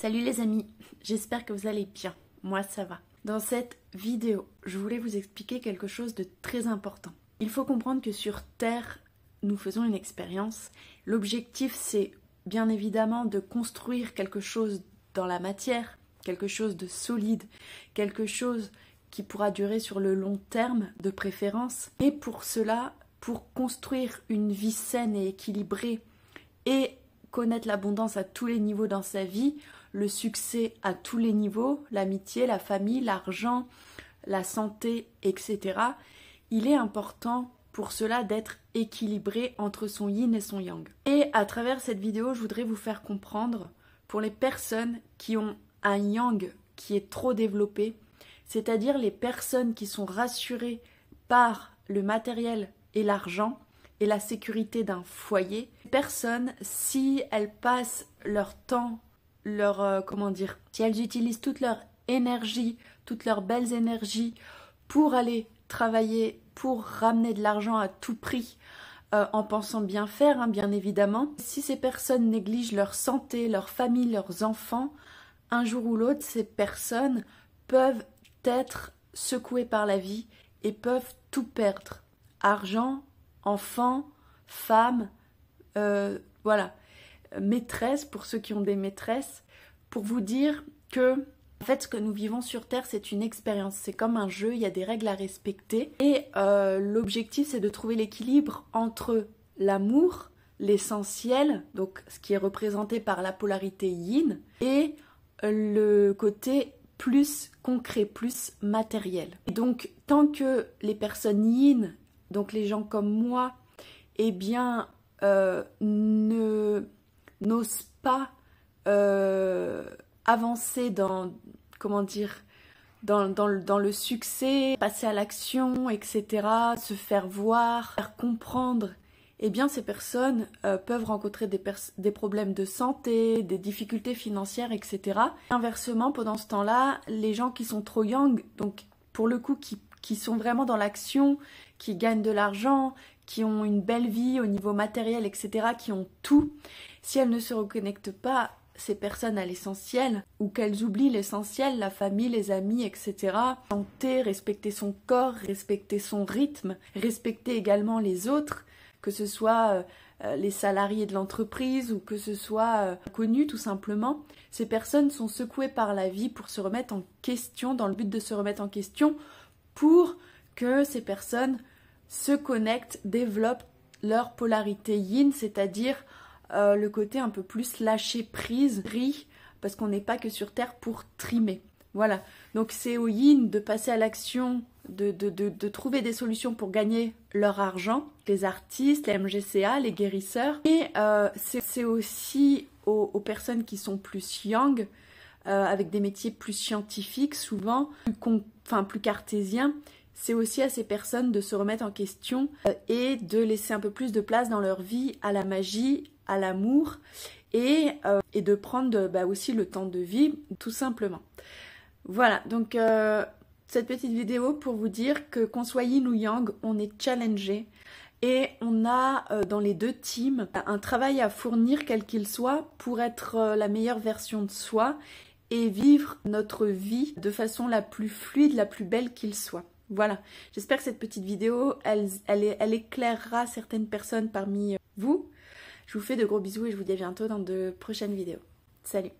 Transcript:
Salut les amis, j'espère que vous allez bien. Moi ça va. Dans cette vidéo, je voulais vous expliquer quelque chose de très important. Il faut comprendre que sur Terre, nous faisons une expérience. L'objectif c'est bien évidemment de construire quelque chose dans la matière, quelque chose de solide, quelque chose qui pourra durer sur le long terme de préférence. Et pour cela, pour construire une vie saine et équilibrée et connaître l'abondance à tous les niveaux dans sa vie, le succès à tous les niveaux, l'amitié, la famille, l'argent, la santé, etc., il est important pour cela d'être équilibré entre son yin et son yang. Et à travers cette vidéo, je voudrais vous faire comprendre pour les personnes qui ont un yang qui est trop développé, c'est-à-dire les personnes qui sont rassurées par le matériel et l'argent, et la sécurité d'un foyer, personnes, si elles passent leur temps, leur euh, comment dire, si elles utilisent toute leur énergie, toutes leurs belles énergies pour aller travailler, pour ramener de l'argent à tout prix, euh, en pensant bien faire, hein, bien évidemment. Si ces personnes négligent leur santé, leur famille, leurs enfants, un jour ou l'autre, ces personnes peuvent être secouées par la vie et peuvent tout perdre. Argent, enfants, femmes, euh, voilà, maîtresses, pour ceux qui ont des maîtresses, pour vous dire que en fait, ce que nous vivons sur Terre, c'est une expérience, c'est comme un jeu, il y a des règles à respecter. Et euh, l'objectif, c'est de trouver l'équilibre entre l'amour, l'essentiel, donc ce qui est représenté par la polarité yin, et le côté plus concret, plus matériel. Et donc, tant que les personnes yin donc les gens comme moi, eh bien, euh, ne n'osent pas euh, avancer dans, comment dire, dans, le, succès, passer à l'action, etc., se faire voir, faire comprendre eh bien ces personnes euh, peuvent rencontrer des, des, problèmes de santé, des difficultés financières, etc. Inversement, pendant ce temps-là, les gens qui sont trop young, donc pour le coup qui, qui sont vraiment dans l'action, qui gagnent de l'argent, qui ont une belle vie au niveau matériel, etc., qui ont tout, si elles ne se reconnectent pas ces personnes à l'essentiel, ou qu'elles oublient l'essentiel, la famille, les amis, etc. Tenter, respecter son corps, respecter son rythme, respecter également les autres, que ce soit euh, euh, les salariés de l'entreprise ou que ce soit euh, connu tout simplement, ces personnes sont secouées par la vie pour se remettre en question, dans le but de se remettre en question, pour que ces personnes se connectent, développent leur polarité yin, c'est-à-dire euh, le côté un peu plus lâcher prise, ri, parce qu'on n'est pas que sur Terre pour trimer. Voilà, donc c'est au yin de passer à l'action, de, trouver des solutions pour gagner leur argent, les artistes, les MGCA, les guérisseurs, et euh, c'est aussi aux, personnes qui sont plus yang, euh, avec des métiers plus scientifiques souvent, plus, enfin, plus cartésiens, c'est aussi à ces personnes de se remettre en question euh, et de laisser un peu plus de place dans leur vie à la magie, à l'amour et, euh, de prendre bah, aussi le temps de vie tout simplement. Voilà, donc euh, cette petite vidéo pour vous dire que qu'on soit yin ou yang, on est challengé et on a dans les deux teams un travail à fournir quel qu'il soit pour être la meilleure version de soi et vivre notre vie de façon la plus fluide, la plus belle qu'il soit. Voilà, j'espère que cette petite vidéo, elle, elle, éclairera certaines personnes parmi vous. Je vous fais de gros bisous et je vous dis à bientôt dans de prochaines vidéos. Salut